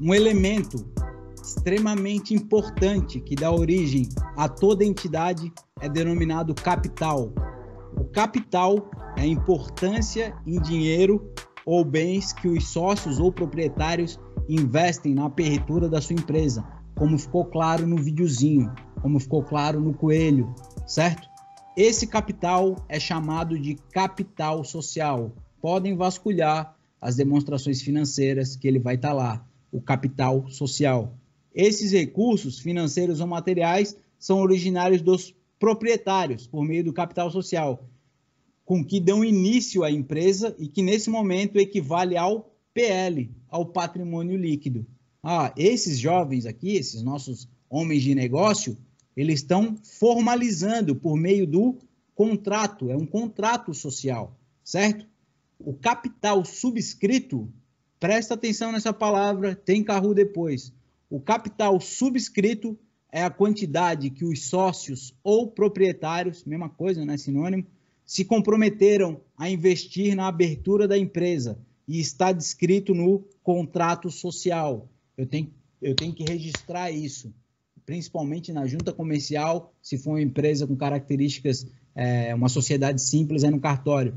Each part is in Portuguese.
um elemento extremamente importante que dá origem a toda entidade é denominado capital. O capital é a importância em dinheiro ou bens que os sócios ou proprietários investem na apertura da sua empresa, como ficou claro no videozinho, como ficou claro no coelho, certo? Esse capital é chamado de capital social. Podem vasculhar as demonstrações financeiras que ele vai estar tá lá o capital social. Esses recursos financeiros ou materiais são originários dos proprietários por meio do capital social, com que dão início à empresa e que nesse momento equivale ao PL, ao patrimônio líquido. Ah, esses jovens aqui, esses nossos homens de negócio, eles estão formalizando por meio do contrato, é um contrato social, certo? O capital subscrito Presta atenção nessa palavra, tem carro depois. O capital subscrito é a quantidade que os sócios ou proprietários, mesma coisa, né, sinônimo, se comprometeram a investir na abertura da empresa e está descrito no contrato social. Eu tenho, eu tenho que registrar isso, principalmente na junta comercial, se for uma empresa com características, é, uma sociedade simples, é no cartório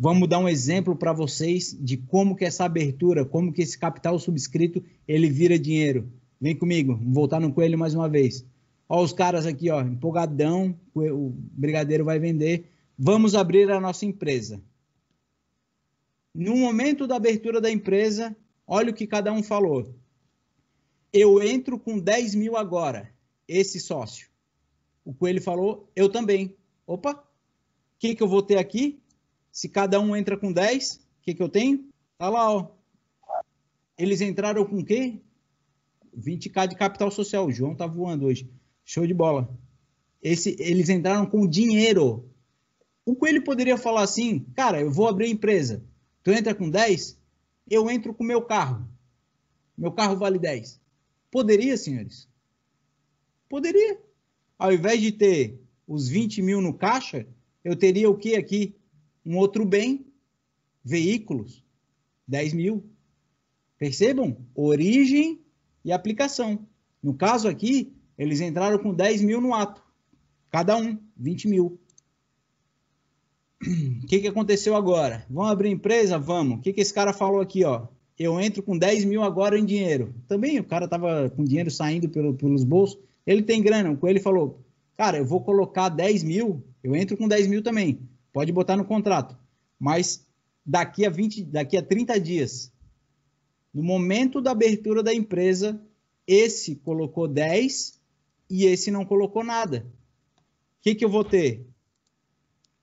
Vamos dar um exemplo para vocês de como que essa abertura, como que esse capital subscrito, ele vira dinheiro. Vem comigo, vamos voltar no coelho mais uma vez. Ó os caras aqui, ó, empolgadão, o brigadeiro vai vender. Vamos abrir a nossa empresa. No momento da abertura da empresa, olha o que cada um falou. Eu entro com 10 mil agora, esse sócio. O coelho falou, eu também. Opa, o que, que eu vou ter aqui? Se cada um entra com 10, o que, que eu tenho? Tá lá, ó. Eles entraram com o quê? 20k de capital social. O João tá voando hoje. Show de bola. Esse, eles entraram com dinheiro. O Coelho poderia falar assim, cara, eu vou abrir a empresa. Tu entra com 10, eu entro com meu carro. Meu carro vale 10. Poderia, senhores? Poderia. Ao invés de ter os 20 mil no caixa, eu teria o que aqui? um outro bem, veículos, 10 mil. Percebam? Origem e aplicação. No caso aqui, eles entraram com 10 mil no ato, cada um, 20 mil. O que, que aconteceu agora? Vamos abrir empresa? Vamos. O que, que esse cara falou aqui? Ó? Eu entro com 10 mil agora em dinheiro. Também o cara estava com dinheiro saindo pelo, pelos bolsos. Ele tem grana. Com ele falou, cara, eu vou colocar 10 mil, eu entro com 10 mil também. Pode botar no contrato. Mas daqui a 20, daqui a 30 dias, no momento da abertura da empresa, esse colocou 10 e esse não colocou nada. O que, que eu vou ter?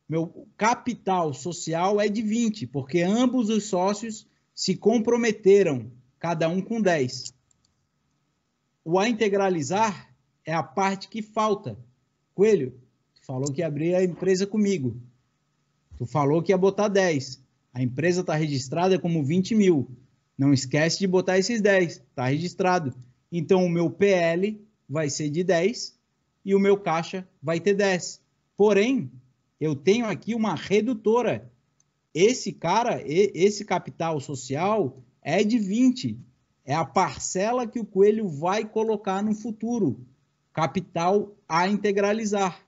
Meu capital social é de 20, porque ambos os sócios se comprometeram, cada um com 10. O a integralizar é a parte que falta. Coelho, falou que abria a empresa comigo. Tu falou que ia botar 10. A empresa está registrada como 20 mil. Não esquece de botar esses 10. Está registrado. Então, o meu PL vai ser de 10 e o meu caixa vai ter 10. Porém, eu tenho aqui uma redutora. Esse cara, esse capital social é de 20. É a parcela que o coelho vai colocar no futuro. Capital a integralizar,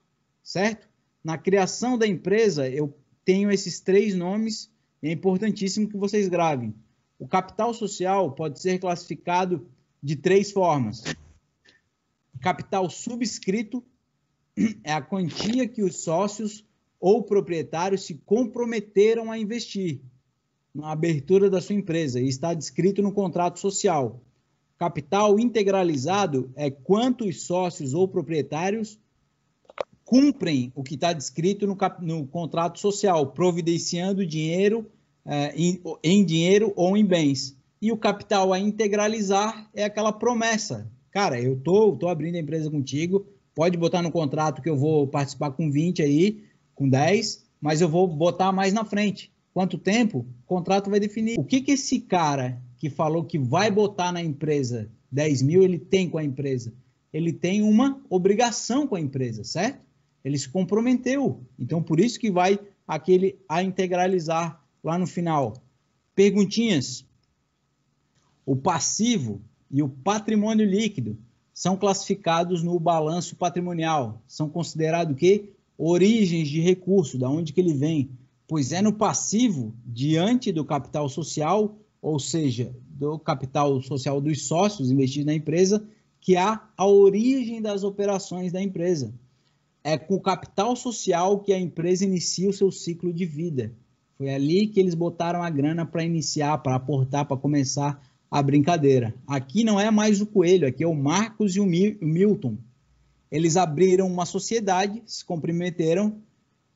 certo? Na criação da empresa, eu tenho esses três nomes e é importantíssimo que vocês gravem. O capital social pode ser classificado de três formas. Capital subscrito é a quantia que os sócios ou proprietários se comprometeram a investir na abertura da sua empresa e está descrito no contrato social. Capital integralizado é quanto os sócios ou proprietários cumprem o que está descrito no, cap, no, contrato social, providenciando dinheiro eh, em, em dinheiro ou em bens. E o capital a integralizar é aquela promessa. Cara, eu tô, tô abrindo a empresa contigo, pode botar no contrato que eu vou participar com 20 aí, com 10, mas eu vou botar mais na frente. Quanto tempo? O contrato vai definir. O que, que esse cara que falou que vai botar na empresa 10 mil, ele tem com a empresa? Ele tem uma obrigação com a empresa, certo? Ele se comprometeu. Então, por isso que vai aquele a integralizar lá no final. Perguntinhas. O passivo e o patrimônio líquido são classificados no balanço patrimonial. São considerados o quê? Origens de recurso, da onde que ele vem. Pois é no passivo, diante do capital social, ou seja, do capital social dos sócios investidos na empresa, que há a origem das operações da empresa é com o capital social que a empresa inicia o seu ciclo de vida. Foi ali que eles botaram a grana para iniciar, para aportar, para começar a brincadeira. Aqui não é mais o Coelho, aqui é o Marcos e o Milton. Eles abriram uma sociedade, se comprometeram.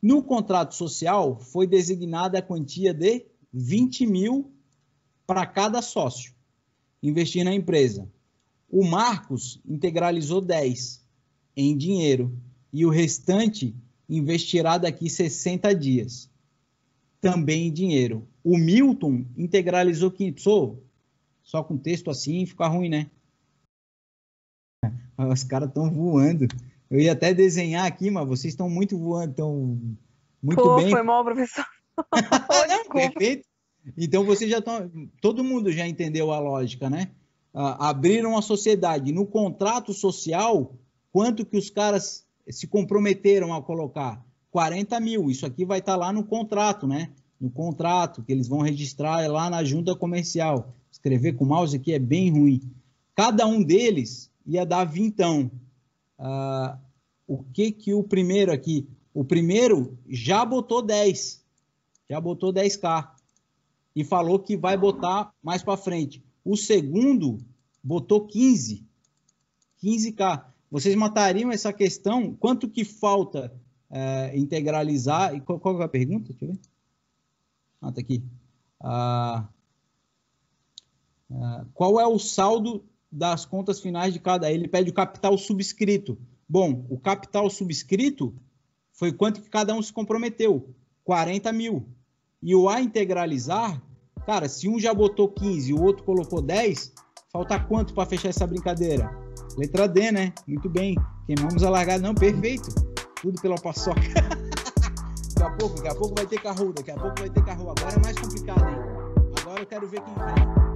No contrato social foi designada a quantia de 20 mil para cada sócio investir na empresa. O Marcos integralizou 10 em dinheiro e o restante investirá daqui 60 dias. Também em dinheiro. O Milton integralizou que só só com texto assim fica ruim, né? Os caras estão voando. Eu ia até desenhar aqui, mas vocês estão muito voando, estão muito Pô, bem. Foi mal, professor. perfeito. Então vocês já estão. Todo mundo já entendeu a lógica, né? Ah, abriram a sociedade. No contrato social, quanto que os caras se comprometeram a colocar 40 mil. Isso aqui vai estar tá lá no contrato, né? No contrato que eles vão registrar é lá na junta comercial. Escrever com mouse aqui é bem ruim. Cada um deles ia dar vintão. Uh, o que que o primeiro aqui? O primeiro já botou 10. Já botou 10k. E falou que vai botar mais para frente. O segundo botou 15. 15k. Vocês matariam essa questão? Quanto que falta é, integralizar? E qual, qual é a pergunta? Deixa eu ver. Ah, tá aqui. Ah, ah, qual é o saldo das contas finais de cada? Ele pede o capital subscrito. Bom, o capital subscrito foi quanto que cada um se comprometeu? 40 mil. E o A integralizar, cara, se um já botou 15 e o outro colocou 10, falta quanto para fechar essa brincadeira? Letra D, né? Muito bem. Queimamos a largada, não, perfeito. Tudo pela paçoca. daqui a pouco, daqui a pouco vai ter carro, daqui a pouco vai ter carro. Agora é mais complicado, hein? Agora eu quero ver quem vai.